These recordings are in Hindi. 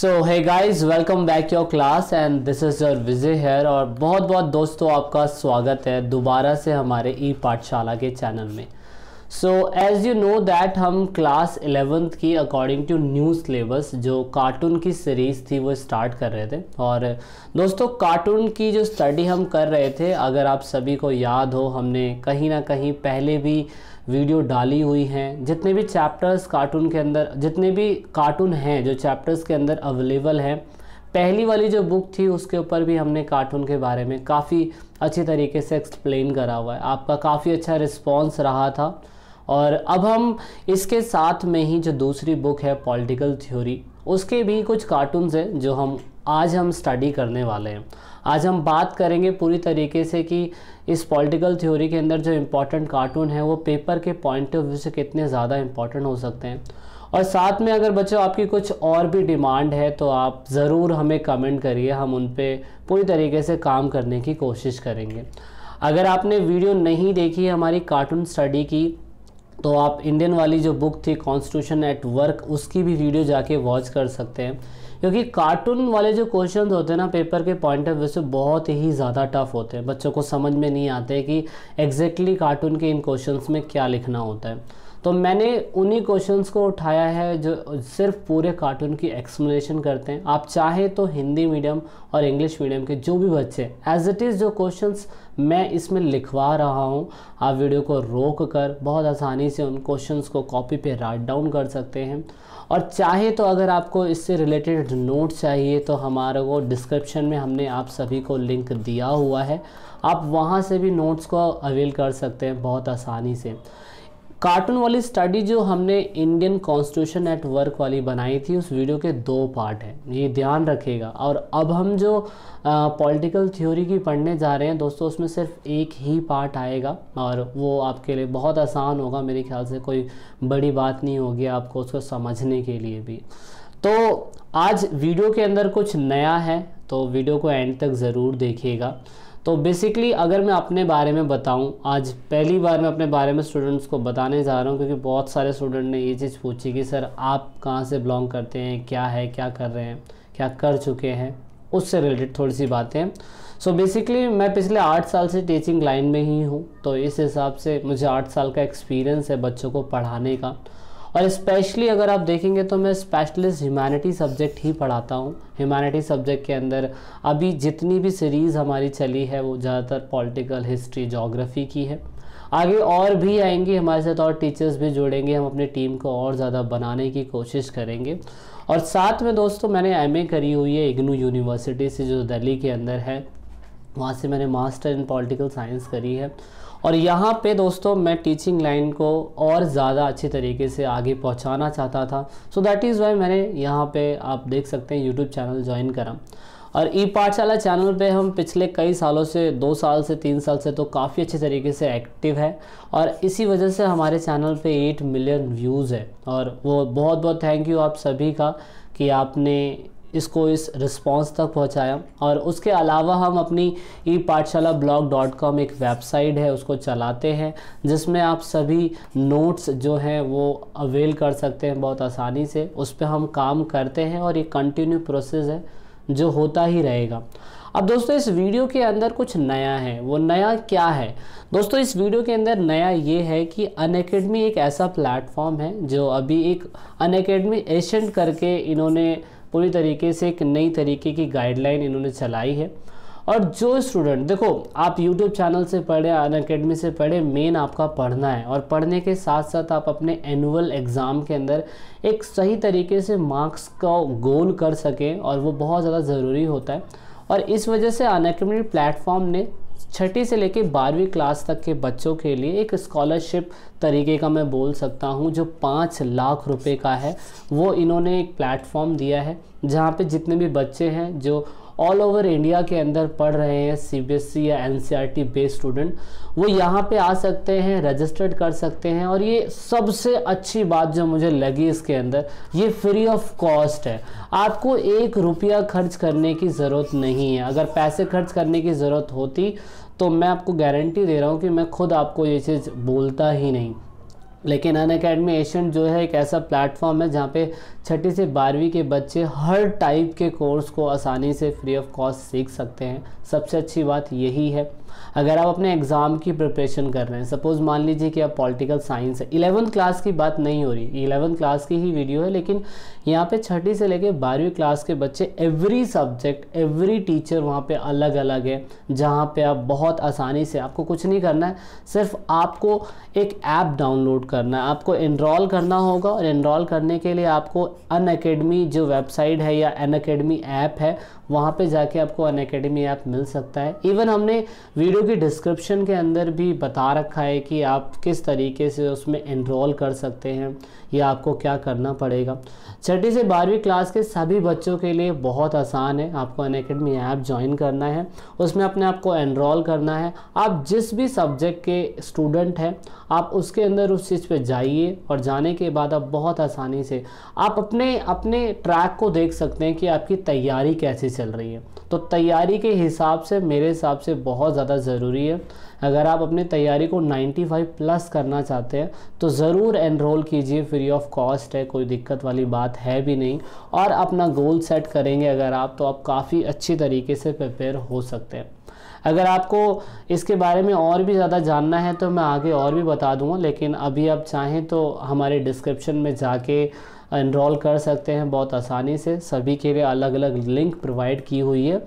सो है guys welcome back your class and this is your Vijay here और बहुत बहुत दोस्तों आपका स्वागत है दोबारा से हमारे ई पाठशाला के चैनल में so as you know that हम क्लास एलेवेंथ की अकॉर्डिंग टू न्यू सिलेबस जो कार्टून की सीरीज़ थी वो स्टार्ट कर रहे थे और दोस्तों कार्टून की जो स्टडी हम कर रहे थे अगर आप सभी को याद हो हमने कहीं ना कहीं पहले भी वीडियो डाली हुई हैं जितने भी चैप्टर्स कार्टून के अंदर जितने भी कार्टून हैं जो चैप्टर्स के अंदर अवेलेबल हैं पहली वाली जो बुक थी उसके ऊपर भी हमने कार्टून के बारे में काफ़ी अच्छे तरीके से एक्सप्लेन करा हुआ है आपका काफ़ी अच्छा रिस्पॉन्स रहा था और अब हम इसके साथ में ही जो दूसरी बुक है पॉलिटिकल थ्योरी उसके भी कुछ कार्टून्स हैं जो हम आज हम स्टडी करने वाले हैं आज हम बात करेंगे पूरी तरीके से कि इस पॉलिटिकल थ्योरी के अंदर जो इम्पोर्टेंट कार्टून है वो पेपर के पॉइंट ऑफ व्यू से कितने ज़्यादा इम्पोर्टेंट हो सकते हैं और साथ में अगर बच्चों आपकी कुछ और भी डिमांड है तो आप ज़रूर हमें कमेंट करिए हम उन पर पूरी तरीके से काम करने की कोशिश करेंगे अगर आपने वीडियो नहीं देखी हमारी कार्टून स्टडी की तो आप इंडियन वाली जो बुक थी कॉन्स्टिट्यूशन एट वर्क उसकी भी वीडियो जाके वॉच कर सकते हैं क्योंकि कार्टून वाले जो क्वेश्चन होते हैं ना पेपर के पॉइंट ऑफ व्यू से बहुत ही ज़्यादा टफ होते हैं बच्चों को समझ में नहीं आते कि एग्जैक्टली कार्टून के इन क्वेश्चन में क्या लिखना होता है तो मैंने उन्हीं क्वेश्चंस को उठाया है जो सिर्फ पूरे कार्टून की एक्सप्लेनेशन करते हैं आप चाहे तो हिंदी मीडियम और इंग्लिश मीडियम के जो भी बच्चे एज इट इज़ जो क्वेश्चंस मैं इसमें लिखवा रहा हूँ आप वीडियो को रोक कर बहुत आसानी से उन क्वेश्चंस को कॉपी पे राइट डाउन कर सकते हैं और चाहे तो अगर आपको इससे रिलेटेड नोट चाहिए तो हमारे को डिस्क्रिप्शन में हमने आप सभी को लिंक दिया हुआ है आप वहाँ से भी नोट्स को अवेल कर सकते हैं बहुत आसानी से कार्टून वाली स्टडी जो हमने इंडियन कॉन्स्टिट्यूशन एट वर्क वाली बनाई थी उस वीडियो के दो पार्ट हैं ये ध्यान रखेगा और अब हम जो पॉलिटिकल थ्योरी की पढ़ने जा रहे हैं दोस्तों उसमें सिर्फ एक ही पार्ट आएगा और वो आपके लिए बहुत आसान होगा मेरे ख्याल से कोई बड़ी बात नहीं होगी आपको उसको समझने के लिए भी तो आज वीडियो के अंदर कुछ नया है तो वीडियो को एंड तक ज़रूर देखिएगा तो बेसिकली अगर मैं अपने बारे में बताऊं आज पहली बार मैं अपने बारे में स्टूडेंट्स को बताने जा रहा हूं क्योंकि बहुत सारे स्टूडेंट ने ये चीज़ पूछी कि सर आप कहाँ से बिलोंग करते हैं क्या है क्या कर रहे हैं क्या कर चुके हैं उससे रिलेटेड थोड़ी सी बातें सो बेसिकली मैं पिछले आठ साल से टीचिंग लाइन में ही हूँ तो इस हिसाब से मुझे आठ साल का एक्सपीरियंस है बच्चों को पढ़ाने का और स्पेशली अगर आप देखेंगे तो मैं स्पेशलिस्ट ह्यूमैनिटी सब्जेक्ट ही पढ़ाता हूँ ह्यूमैनिटी सब्जेक्ट के अंदर अभी जितनी भी सीरीज़ हमारी चली है वो ज़्यादातर पॉलिटिकल हिस्ट्री जोग्राफ़ी की है आगे और भी आएंगे हमारे साथ और टीचर्स भी जुड़ेंगे हम अपनी टीम को और ज़्यादा बनाने की कोशिश करेंगे और साथ में दोस्तों मैंने एम करी हुई है इग्नू यूनिवर्सिटी से जो दिल्ली के अंदर है वहाँ से मैंने मास्टर इन पॉलिटिकल साइंस करी है और यहाँ पे दोस्तों मैं टीचिंग लाइन को और ज़्यादा अच्छे तरीके से आगे पहुँचाना चाहता था सो दैट इज़ वाई मैंने यहाँ पे आप देख सकते हैं यूट्यूब चैनल ज्वाइन करा और ई पाठशाला चैनल पे हम पिछले कई सालों से दो साल से तीन साल से तो काफ़ी अच्छे तरीके से एक्टिव है और इसी वजह से हमारे चैनल पे एट मिलियन व्यूज़ है और वो बहुत बहुत थैंक यू आप सभी का कि आपने इसको इस रिस्पांस तक पहुंचाया और उसके अलावा हम अपनी e Pathshala blog dot com एक वेबसाइट है उसको चलाते हैं जिसमें आप सभी नोट्स जो हैं वो अवेल कर सकते हैं बहुत आसानी से उस पर हम काम करते हैं और ये कंटिन्यू प्रोसेस है जो होता ही रहेगा अब दोस्तों इस वीडियो के अंदर कुछ नया है वो नया क्या है दोस्तों इस वीडियो के अंदर नया ये है कि अन एक ऐसा प्लेटफॉर्म है जो अभी एक अन एशेंट करके इन्होंने पूरी तरीके से एक नई तरीके की गाइडलाइन इन्होंने चलाई है और जो स्टूडेंट देखो आप यूट्यूब चैनल से पढ़े अन अकेडमी से पढ़े मेन आपका पढ़ना है और पढ़ने के साथ साथ आप अपने एनुअल एग्ज़ाम के अंदर एक सही तरीके से मार्क्स का गोल कर सकें और वो बहुत ज़्यादा ज़रूरी होता है और इस वजह से अन अकेडमी प्लेटफॉर्म ने छठी से लेकर बारहवीं क्लास तक के बच्चों के लिए एक स्कॉलरशिप तरीके का मैं बोल सकता हूँ जो पाँच लाख रुपए का है वो इन्होंने एक प्लेटफॉर्म दिया है जहाँ पे जितने भी बच्चे हैं जो ऑल ओवर इंडिया के अंदर पढ़ रहे हैं सीबीएसई e या एनसीईआरटी बेस्ड स्टूडेंट वो यहाँ पे आ सकते हैं रजिस्टर्ड कर सकते हैं और ये सबसे अच्छी बात जो मुझे लगी इसके अंदर ये फ्री ऑफ कॉस्ट है आपको एक रुपया खर्च करने की ज़रूरत नहीं है अगर पैसे खर्च करने की ज़रूरत होती तो मैं आपको गारंटी दे रहा हूँ कि मैं खुद आपको ये चीज़ बोलता ही नहीं लेकिन अन अकेडमी एशियन जो है एक ऐसा प्लेटफॉर्म है जहाँ पे छठी से बारहवीं के बच्चे हर टाइप के कोर्स को आसानी से फ्री ऑफ कॉस्ट सीख सकते हैं सबसे अच्छी बात यही है अगर आप अपने एग्ज़ाम की प्रिपरेशन कर रहे हैं सपोज़ मान लीजिए कि आप पॉलिटिकल साइंस है इलेवंथ क्लास की बात नहीं हो रही इलेवंथ क्लास की ही वीडियो है लेकिन यहाँ पे छठी से लेके बारहवीं क्लास के बच्चे एवरी सब्जेक्ट एवरी टीचर वहाँ पे अलग अलग है जहाँ पे आप बहुत आसानी से आपको कुछ नहीं करना है सिर्फ आपको एक ऐप डाउनलोड करना है आपको इनरोल करना होगा और इनरोल करने के लिए आपको अन अकेडमी जो वेबसाइट है या अन अकेडमी ऐप है वहाँ पर जाके आपको अन अकेडमी ऐप मिल सकता है इवन हमने वीडियो वीडियो के डिस्क्रिप्शन के अंदर भी बता रखा है कि आप किस तरीके से उसमें इनरोल कर सकते हैं या आपको क्या करना पड़ेगा छठी से बारहवीं क्लास के सभी बच्चों के लिए बहुत आसान है आपको अन अकेडमी ऐप ज्वाइन करना है उसमें अपने आप को एनरोल करना है आप जिस भी सब्जेक्ट के स्टूडेंट हैं आप उसके अंदर उस चीज़ पर जाइए और जाने के बाद आप बहुत आसानी से आप अपने अपने ट्रैक को देख सकते हैं कि आपकी तैयारी कैसी चल रही है तो तैयारी के हिसाब से मेरे हिसाब से बहुत ज़्यादा ज़रूरी है अगर आप अपनी तैयारी को 95 प्लस करना चाहते हैं तो ज़रूर एनरोल कीजिए फ्री ऑफ कॉस्ट है कोई दिक्कत वाली बात है भी नहीं और अपना गोल सेट करेंगे अगर आप तो आप काफ़ी अच्छी तरीके से प्रिपेयर हो सकते हैं अगर आपको इसके बारे में और भी ज़्यादा जानना है तो मैं आगे और भी बता दूंगा लेकिन अभी आप चाहें तो हमारे डिस्क्रिप्शन में जाके इनरोल कर सकते हैं बहुत आसानी से सभी के लिए अलग अलग लिंक प्रोवाइड की हुई है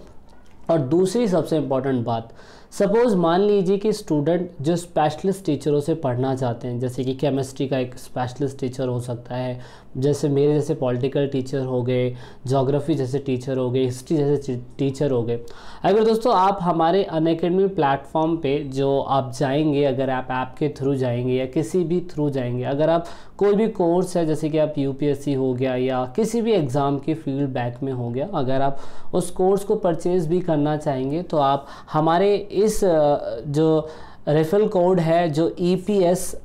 और दूसरी सबसे इम्पॉर्टेंट बात सपोज़ मान लीजिए कि स्टूडेंट जो स्पेशलिस्ट टीचरों से पढ़ना चाहते हैं जैसे कि केमिस्ट्री का एक स्पेशलिस्ट टीचर हो सकता है जैसे मेरे जैसे पॉलिटिकल टीचर हो गए जोग्राफ़ी जैसे टीचर हो गए हिस्ट्री जैसे टीचर हो गए अगर दोस्तों आप हमारे अनकेडमी प्लेटफॉर्म पे जो आप जाएंगे अगर आप ऐप के थ्रू जाएंगे या किसी भी थ्रू जाएंगे अगर आप कोई भी कोर्स है जैसे कि आप यू हो गया या किसी भी एग्ज़ाम के फील्ड बैक में हो गया अगर आप उस कोर्स को परचेज़ भी करना चाहेंगे तो आप हमारे इस जो रेफरल कोड है जो E P S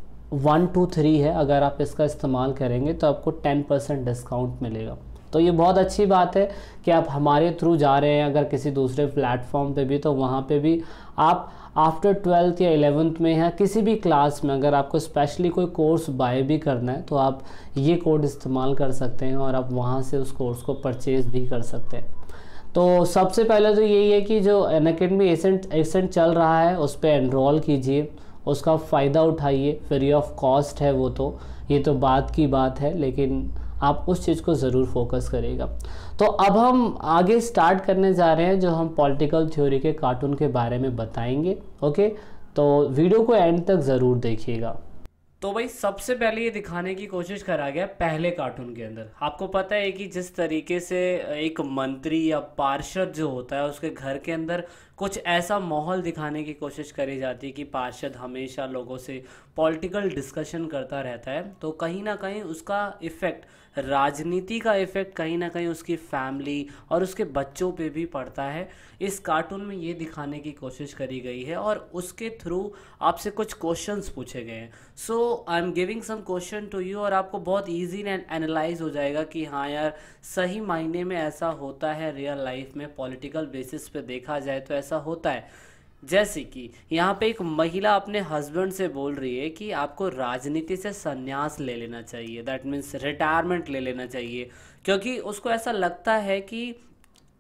one two three है अगर आप इसका इस्तेमाल करेंगे तो आपको टेन परसेंट डिस्काउंट मिलेगा तो ये बहुत अच्छी बात है कि आप हमारे थ्रू जा रहे हैं अगर किसी दूसरे प्लेटफॉर्म पे भी तो वहाँ पे भी आप आफ्टर ट्वेल्थ या एलेवेंथ में या किसी भी क्लास में अगर आपको स्पेशली कोई कोर्स बाय भी करना है तो आप ये कोड इस्तेमाल कर सकते हैं और आप वहाँ से उस कोर्स को परचेज़ भी कर सकते हैं तो सबसे पहले तो यही है कि जो एन अकेडमी एसेंट एसेंट चल रहा है उस पर एनरोल कीजिए उसका फ़ायदा उठाइए फ्री ऑफ कॉस्ट है वो तो ये तो बात की बात है लेकिन आप उस चीज़ को ज़रूर फोकस करेगा तो अब हम आगे स्टार्ट करने जा रहे हैं जो हम पॉलिटिकल थ्योरी के कार्टून के बारे में बताएंगे ओके तो वीडियो को एंड तक ज़रूर देखिएगा तो भाई सबसे पहले ये दिखाने की कोशिश करा गया पहले कार्टून के अंदर आपको पता है कि जिस तरीके से एक मंत्री या पार्षद जो होता है उसके घर के अंदर कुछ ऐसा माहौल दिखाने की कोशिश करी जाती है कि पार्षद हमेशा लोगों से पॉलिटिकल डिस्कशन करता रहता है तो कहीं ना कहीं उसका इफ़ेक्ट राजनीति का इफ़ेक्ट कहीं ना कहीं उसकी फैमिली और उसके बच्चों पे भी पड़ता है इस कार्टून में ये दिखाने की कोशिश करी गई है और उसके थ्रू आपसे कुछ क्वेश्चंस पूछे गए हैं so I am giving some question to you और आपको बहुत ईजी एनालाइज हो जाएगा कि हाँ यार सही मायने में ऐसा होता है रियल लाइफ में पॉलिटिकल बेसिस पे देखा जाए तो ऐसा होता है जैसे कि यहाँ पे एक महिला अपने हस्बैंड से बोल रही है कि आपको राजनीति से संन्यास ले लेना चाहिए दैट मीन्स रिटायरमेंट ले लेना चाहिए क्योंकि उसको ऐसा लगता है कि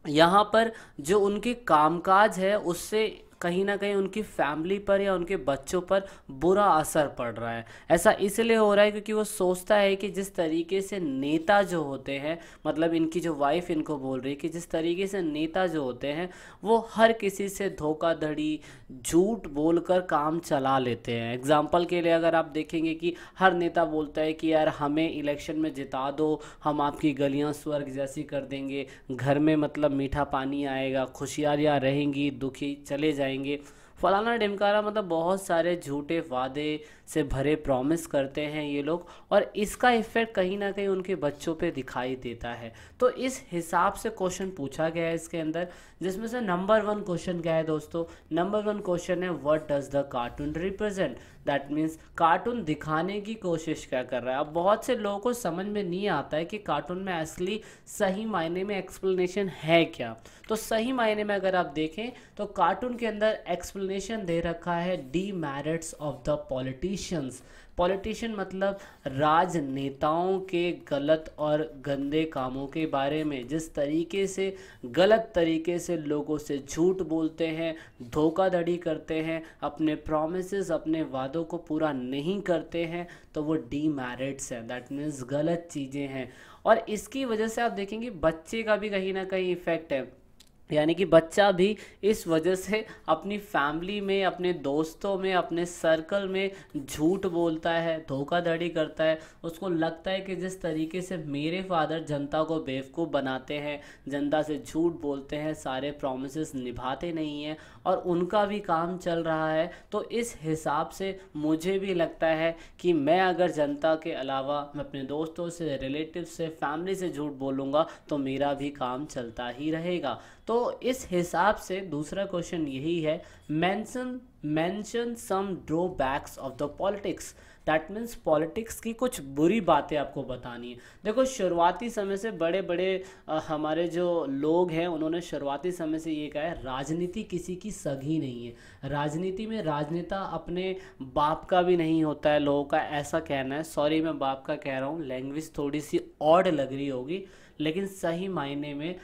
यहाँ पर जो उनके कामकाज है उससे कहीं ना कहीं उनकी फैमिली पर या उनके बच्चों पर बुरा असर पड़ रहा है ऐसा इसलिए हो रहा है क्योंकि वो सोचता है कि जिस तरीके से नेता जो होते हैं मतलब इनकी जो वाइफ इनको बोल रही है कि जिस तरीके से नेता जो होते हैं वो हर किसी से धोखाधड़ी झूठ बोलकर काम चला लेते हैं एग्जाम्पल के लिए अगर आप देखेंगे कि हर नेता बोलता है कि यार हमें इलेक्शन में जिता दो हम आपकी गलियां स्वर्ग जैसी कर देंगे घर में मतलब मीठा पानी आएगा खुशियारियाँ रहेंगी दुखी चले जाएंगे जाएंगे फलाना ढिमकारा मतलब बहुत सारे झूठे वादे से भरे प्रॉमिस करते हैं ये लोग और इसका इफ़ेक्ट कहीं ना कहीं उनके बच्चों पे दिखाई देता है तो इस हिसाब से क्वेश्चन पूछा गया है इसके अंदर जिसमें से नंबर वन क्वेश्चन क्या है दोस्तों नंबर वन क्वेश्चन है what does the cartoon represent that means cartoon दिखाने की कोशिश क्या कर रहा है अब बहुत से लोगों को समझ में नहीं आता है कि कार्टून में असली सही मायने में एक्सप्लेनेशन है क्या तो सही मायने में अगर आप देखें तो कार्टून के अंदर एक्सप्लेनेशन दे रखा है demerits of the politicians politician मतलब राजनेताओं के गलत और गंदे कामों के बारे में जिस तरीके से गलत तरीके से लोगों से झूठ बोलते हैं धोखाधड़ी करते हैं अपने प्रोमिस अपने वादों को पूरा नहीं करते हैं तो वो डीमेरिट्स हैं दैट मीन्स गलत चीज़ें हैं और इसकी वजह से आप देखेंगे बच्चे का भी कहीं ना कहीं इफ़ेक्ट है यानी कि बच्चा भी इस वजह से अपनी फैमिली में अपने दोस्तों में अपने सर्कल में झूठ बोलता है धोखाधड़ी करता है उसको लगता है कि जिस तरीके से मेरे फादर जनता को बेवकूफ़ बनाते हैं जनता से झूठ बोलते हैं सारे प्रोमिस निभाते नहीं हैं और उनका भी काम चल रहा है तो इस हिसाब से मुझे भी लगता है कि मैं अगर जनता के अलावा मैं अपने दोस्तों से रिलेटिव से फैमिली से झूठ बोलूँगा तो मेरा भी काम चलता ही रहेगा तो इस हिसाब से दूसरा क्वेश्चन यही है mention mention some drawbacks of the politics that means politics की कुछ बुरी बातें आपको बतानी है देखो शुरुआती समय से बड़े बड़े आ, हमारे जो लोग हैं उन्होंने शुरुआती समय से ये कहा है राजनीति किसी की सगी नहीं है राजनीति में राजनेता अपने बाप का भी नहीं होता है लोगों का ऐसा कहना है सॉरी मैं बाप का कह रहा हूँ लैंग्वेज थोड़ी सी ऑड लग रही होगी लेकिन सही मायने में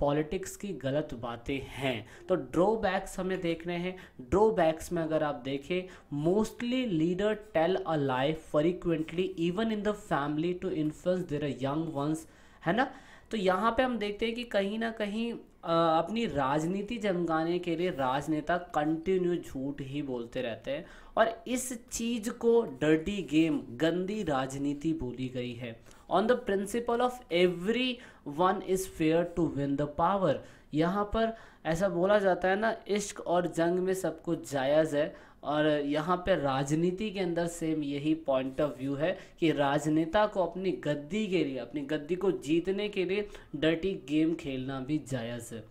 पॉलिटिक्स की गलत बातें हैं तो ड्रॉबैक्स हमें देखने हैं ड्रॉबैक्स में अगर आप देखें mostly leader tell a life frequently even in the family to influence their young ones है ना तो यहाँ पे हम देखते हैं कि कहीं ना कहीं अपनी राजनीति जमकाने के लिए राजनेता कंटिन्यू झूठ ही बोलते रहते हैं और इस चीज़ को डर्टी गेम गंदी राजनीति बोली गई है on the principle of every one is fair to win the power यहाँ पर ऐसा बोला जाता है ना इश्क और जंग में सब कुछ जायज़ है और यहाँ पे राजनीति के अंदर सेम यही पॉइंट ऑफ व्यू है कि राजनेता को अपनी गद्दी के लिए अपनी गद्दी को जीतने के लिए डर्टी गेम खेलना भी जायज़ है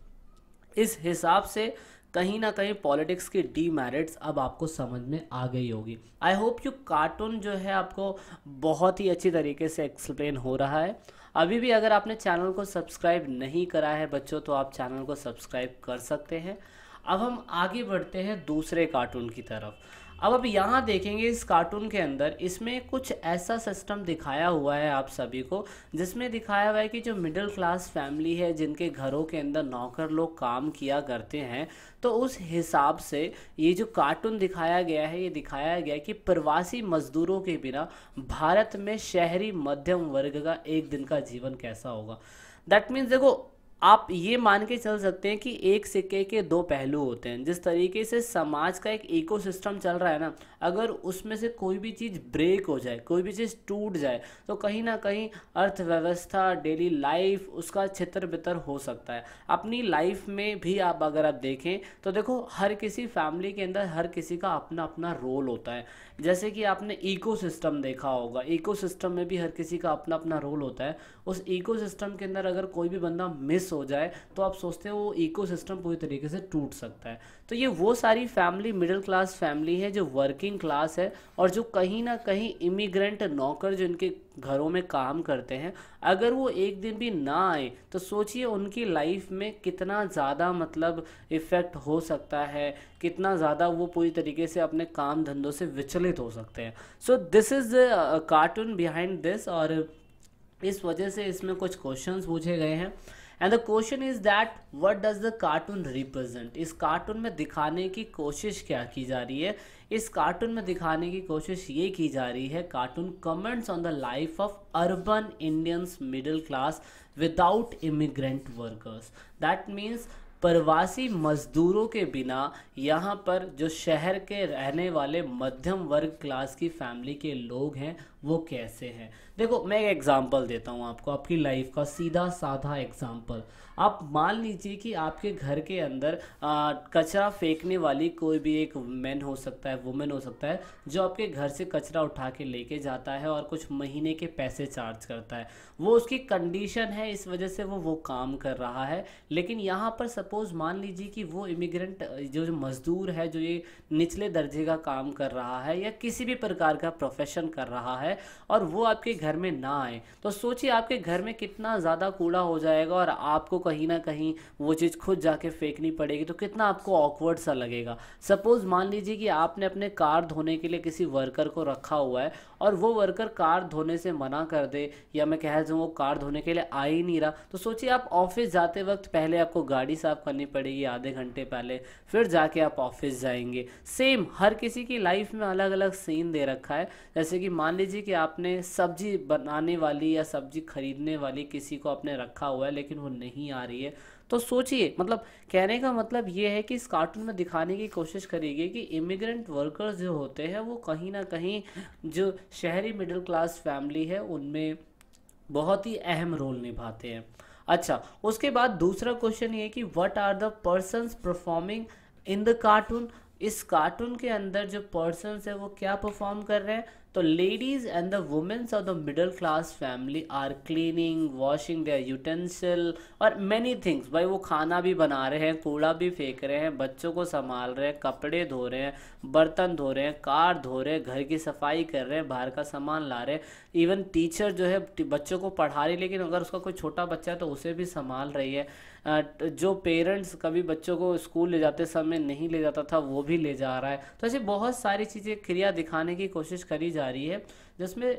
इस हिसाब से कहीं ना कहीं पॉलिटिक्स की डी मैरिट्स अब आपको समझ में आ गई होगी आई होप यू कार्टून जो है आपको बहुत ही अच्छी तरीके से एक्सप्लेन हो रहा है अभी भी अगर आपने चैनल को सब्सक्राइब नहीं करा है बच्चों तो आप चैनल को सब्सक्राइब कर सकते हैं अब हम आगे बढ़ते हैं दूसरे कार्टून की तरफ अब अब यहाँ देखेंगे इस कार्टून के अंदर इसमें कुछ ऐसा सिस्टम दिखाया हुआ है आप सभी को जिसमें दिखाया हुआ है कि जो मिडिल क्लास फैमिली है जिनके घरों के अंदर नौकर लोग काम किया करते हैं तो उस हिसाब से ये जो कार्टून दिखाया गया है ये दिखाया गया है कि प्रवासी मजदूरों के बिना भारत में शहरी मध्यम वर्ग का एक दिन का जीवन कैसा होगा दैट मीन्स देखो आप ये मान के चल सकते हैं कि एक सिक्के के दो पहलू होते हैं जिस तरीके से समाज का एक इकोसिस्टम चल रहा है ना अगर उसमें से कोई भी चीज़ ब्रेक हो जाए कोई भी चीज़ टूट जाए तो कहीं ना कहीं अर्थव्यवस्था डेली लाइफ उसका छितर बितर हो सकता है अपनी लाइफ में भी आप अगर आप देखें तो देखो हर किसी फैमिली के अंदर हर किसी का अपना अपना रोल होता है जैसे कि आपने इको देखा होगा इको में भी हर किसी का अपना अपना रोल होता है उस इको के अंदर अगर कोई भी बंदा मिस मिस हो जाए तो आप सोचते हैं वो इको पूरी तरीके से टूट सकता है तो ये वो सारी फैमिली मिडिल क्लास फैमिली है जो वर्किंग क्लास है और जो कहीं ना कहीं इमिग्रेंट नौकर जो इनके घरों में काम करते हैं अगर वो एक दिन भी ना आए तो सोचिए उनकी लाइफ में कितना ज़्यादा मतलब इफ़ेक्ट हो सकता है कितना ज़्यादा वो पूरी तरीके से अपने काम धंधों से विचलित हो सकते हैं so this is the cartoon behind this और इस वजह से इसमें कुछ क्वेश्चंस पूछे गए हैं and the question is that what does the cartoon represent इस कार्टून में दिखाने की कोशिश क्या की जा रही है इस कार्टून में दिखाने की कोशिश ये की जा रही है cartoon comments on the life of urban Indians middle class without immigrant workers that means प्रवासी मजदूरों के बिना यहाँ पर जो शहर के रहने वाले मध्यम वर्ग क्लास की फैमिली के लोग हैं वो कैसे हैं देखो मैं एक एग्ज़ाम्पल देता हूँ आपको आपकी लाइफ का सीधा साधा एग्ज़ाम्पल आप मान लीजिए कि आपके घर के अंदर कचरा फेंकने वाली कोई भी एक मैन हो सकता है वुमेन हो सकता है जो आपके घर से कचरा उठा के लेके जाता है और कुछ महीने के पैसे चार्ज करता है वो उसकी कंडीशन है इस वजह से वो वो काम कर रहा है लेकिन यहाँ पर सपोज़ मान लीजिए कि वो इमिग्रेंट जो मज़दूर है जो ये निचले दर्जे का काम कर रहा है या किसी भी प्रकार का प्रोफेशन कर रहा है और वो आपके घर में ना आए तो सोचिए आपके घर में कितना ज़्यादा कूड़ा हो जाएगा और आपको कहीं ना कहीं वो चीज़ खुद जाके फेंकनी पड़ेगी तो कितना आपको ऑकवर्ड सा लगेगा सपोज़ मान लीजिए कि आपने अपने कार धोने के लिए किसी वर्कर को रखा हुआ है और वो वर्कर कार धोने से मना कर दे या मैं कह दूँ वो कार धोने के लिए आ ही नहीं रहा तो सोचिए आप ऑफिस जाते वक्त पहले आपको गाड़ी साफ करनी पड़ेगी आधे घंटे पहले फिर जाके आप ऑफिस जाएंगे सेम हर किसी की लाइफ में अलग अलग सीन दे रखा है जैसे कि मान लीजिए कि आपने सब्जी बनाने वाली या सब्जी खरीदने वाली किसी को आपने रखा हुआ है लेकिन वो नहीं आ रही है तो सोचिए मतलब कहने का मतलब ये है कि इस कार्टून में दिखाने की कोशिश करेगी कि इमिग्रेंट वर्कर्स जो होते हैं वो कहीं ना कहीं जो शहरी मिडिल क्लास फैमिली है उनमें बहुत ही अहम रोल निभाते हैं अच्छा उसके बाद दूसरा क्वेश्चन ये कि what are the person performing in the cartoon इस कार्टून के अंदर जो पर्सन है वो क्या परफॉर्म कर रहे हैं तो ladies and the womens of the middle class family are cleaning washing their utensil और मैनी थिंग्स भाई वो खाना भी बना रहे हैं कूड़ा भी फेंक रहे हैं बच्चों को संभाल रहे हैं कपड़े धो रहे हैं बर्तन धो रहे हैं कार धो रहे हैं घर की सफाई कर रहे हैं बाहर का सामान ला रहे हैं इवन टीचर जो है बच्चों को पढ़ा रही लेकिन अगर उसका कोई छोटा बच्चा है तो उसे भी संभाल रही है जो पेरेंट्स कभी बच्चों को स्कूल ले जाते समय नहीं ले जाता था वो भी ले जा रहा है तो ऐसे बहुत सारी चीज़ें क्रिया दिखाने की कोशिश करी जा जा रही है जिसमें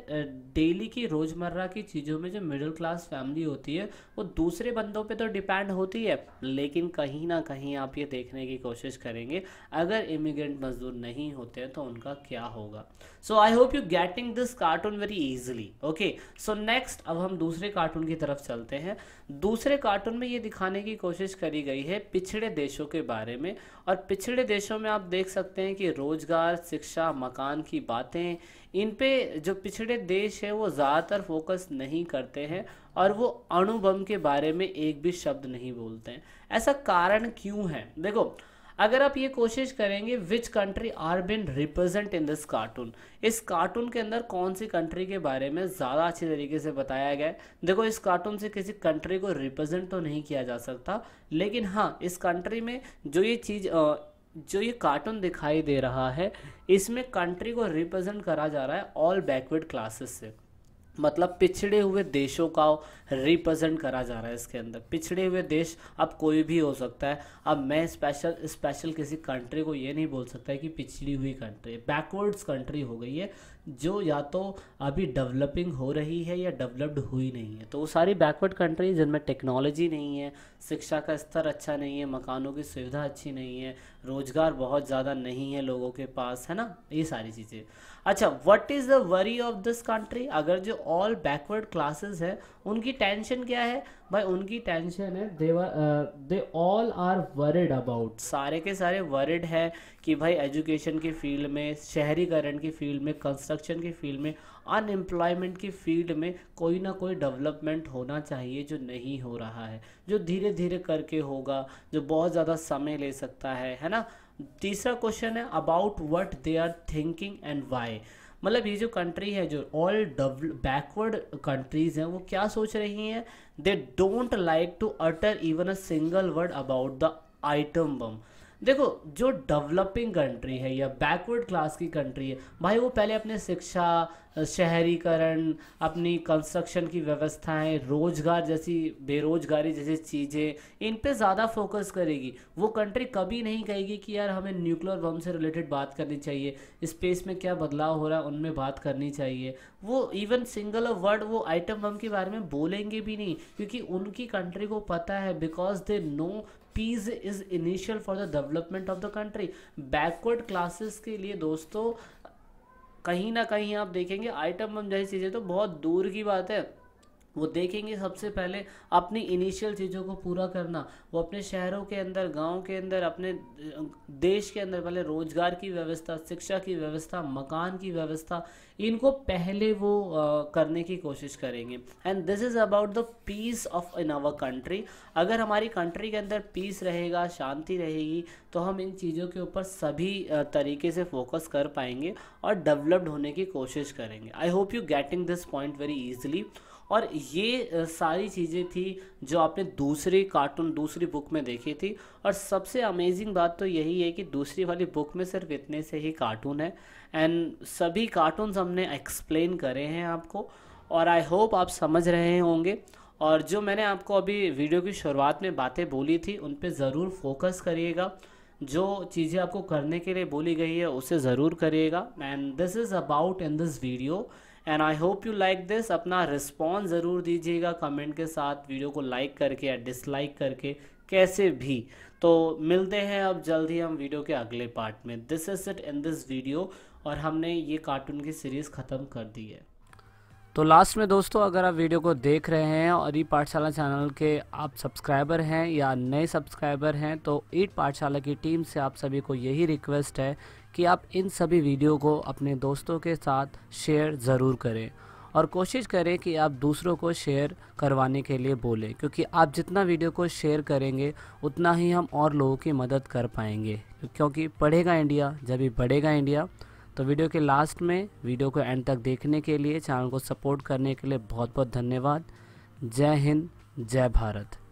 डेली की रोज़मर्रा की चीज़ों में जो मिडिल क्लास फैमिली होती है वो दूसरे बंदों पे तो डिपेंड होती है लेकिन कहीं ना कहीं आप ये देखने की कोशिश करेंगे अगर इमिग्रेंट मजदूर नहीं होते हैं तो उनका क्या होगा so I hope you getting this cartoon very easily okay so next अब हम दूसरे कार्टून की तरफ चलते हैं दूसरे कार्टून में ये दिखाने की कोशिश करी गई है पिछड़े देशों के बारे में और पिछड़े देशों में आप देख सकते हैं कि रोज़गार शिक्षा मकान की बातें इन पे जो पिछड़े देश हैं वो ज़्यादातर फोकस नहीं करते हैं और वो अणुबम के बारे में एक भी शब्द नहीं बोलते हैं ऐसा कारण क्यों है देखो अगर आप ये कोशिश करेंगे which country are been represent in this cartoon इस कार्टून के अंदर कौन सी कंट्री के बारे में ज़्यादा अच्छे तरीके से बताया गया है देखो इस कार्टून से किसी कंट्री को रिप्रेजेंट तो नहीं किया जा सकता लेकिन हाँ इस कंट्री में जो ये चीज़ जो ये कार्टून दिखाई दे रहा है इसमें कंट्री को रिप्रेजेंट करा जा रहा है ऑल बैकवर्ड क्लासेस से मतलब पिछड़े हुए देशों का रिप्रेजेंट करा जा रहा है इसके अंदर पिछड़े हुए देश अब कोई भी हो सकता है अब मैं स्पेशल स्पेशल किसी कंट्री को ये नहीं बोल सकता है कि पिछड़ी हुई कंट्री बैकवर्ड्स कंट्री हो गई है जो या तो अभी डेवलपिंग हो रही है या डेवलप्ड हुई नहीं है तो वो सारी बैकवर्ड कंट्रीज जिनमें टेक्नोलॉजी नहीं है शिक्षा का स्तर अच्छा नहीं है मकानों की सुविधा अच्छी नहीं है रोज़गार बहुत ज़्यादा नहीं है लोगों के पास है ना ये सारी चीज़ें अच्छा what is the worry of this country अगर जो ऑल बैकवर्ड क्लासेस है उनकी टेंशन क्या है भाई उनकी टेंशन है there they all are worried about सारे के सारे वरिड है कि भाई एजुकेशन की फील्ड में शहरीकरण की फील्ड में कंस्ट्रक्शन की फील्ड में अनएम्प्लॉयमेंट की फील्ड में कोई ना कोई डेवलपमेंट होना चाहिए जो नहीं हो रहा है जो धीरे धीरे करके होगा जो बहुत ज़्यादा समय ले सकता है है ना तीसरा क्वेश्चन है about what they are thinking and why मतलब ये जो कंट्री है जो ऑल बैकवर्ड कंट्रीज़ हैं वो क्या सोच रही हैं they don't like to utter even a single word about the atom bomb देखो जो डेवलपिंग कंट्री है या बैकवर्ड क्लास की कंट्री है भाई वो पहले अपने शिक्षा शहरीकरण अपनी कंस्ट्रक्शन की व्यवस्थाएं रोजगार जैसी बेरोजगारी जैसी चीज़ें इन पे ज़्यादा फोकस करेगी वो कंट्री कभी नहीं कहेगी कि यार हमें न्यूक्लियर बम से रिलेटेड बात करनी चाहिए स्पेस में क्या बदलाव हो रहा है उनमें बात करनी चाहिए वो इवन सिंगल वर्ड वो आइटम बम के बारे में बोलेंगे भी नहीं क्योंकि उनकी कंट्री को पता है because they know peace is initial for the development of the country backward classes के लिए दोस्तों कहीं ना कहीं आप देखेंगे आइटम बम जैसी चीज़ें तो बहुत दूर की बात है वो देखेंगे सबसे पहले अपनी इनिशियल चीज़ों को पूरा करना वो अपने शहरों के अंदर गांव के अंदर अपने देश के अंदर पहले रोज़गार की व्यवस्था शिक्षा की व्यवस्था मकान की व्यवस्था इनको पहले वो करने की कोशिश करेंगे and this is about the peace of in our country अगर हमारी कंट्री के अंदर पीस रहेगा शांति रहेगी तो हम इन चीज़ों के ऊपर सभी तरीके से फोकस कर पाएंगे और डेवलप्ड होने की कोशिश करेंगे I hope you getting this point very easily और ये सारी चीज़ें थी जो आपने दूसरी कार्टून दूसरी बुक में देखी थी और सबसे अमेजिंग बात तो यही है कि दूसरी वाली बुक में सिर्फ इतने से ही कार्टून है एंड सभी कार्टून्स हमने एक्सप्लेन करे हैं आपको और आई होप आप समझ रहे होंगे और जो मैंने आपको अभी वीडियो की शुरुआत में बातें बोली थी उन पर ज़रूर फोकस करिएगा जो चीज़ें आपको करने के लिए बोली गई है उसे ज़रूर करिएगा and this is about in this video and I hope you like this अपना रिस्पॉन्स ज़रूर दीजिएगा कमेंट के साथ वीडियो को लाइक करके या डिसलाइक करके कैसे भी तो मिलते हैं अब जल्द ही हम वीडियो के अगले पार्ट में this is it in this video और हमने ये कार्टून की सीरीज़ ख़त्म कर दी है तो लास्ट में दोस्तों अगर आप वीडियो को देख रहे हैं और ई पाठशाला चैनल के आप सब्सक्राइबर हैं या नए सब्सक्राइबर हैं तो ईट पाठशाला की टीम से आप सभी को यही रिक्वेस्ट है कि आप इन सभी वीडियो को अपने दोस्तों के साथ शेयर ज़रूर करें और कोशिश करें कि आप दूसरों को शेयर करवाने के लिए बोलें क्योंकि आप जितना वीडियो को शेयर करेंगे उतना ही हम और लोगों की मदद कर पाएंगे क्योंकि पढ़ेगा इंडिया जब ही बढ़ेगा इंडिया तो वीडियो के लास्ट में वीडियो को एंड तक देखने के लिए चैनल को सपोर्ट करने के लिए बहुत बहुत धन्यवाद जय हिंद जय भारत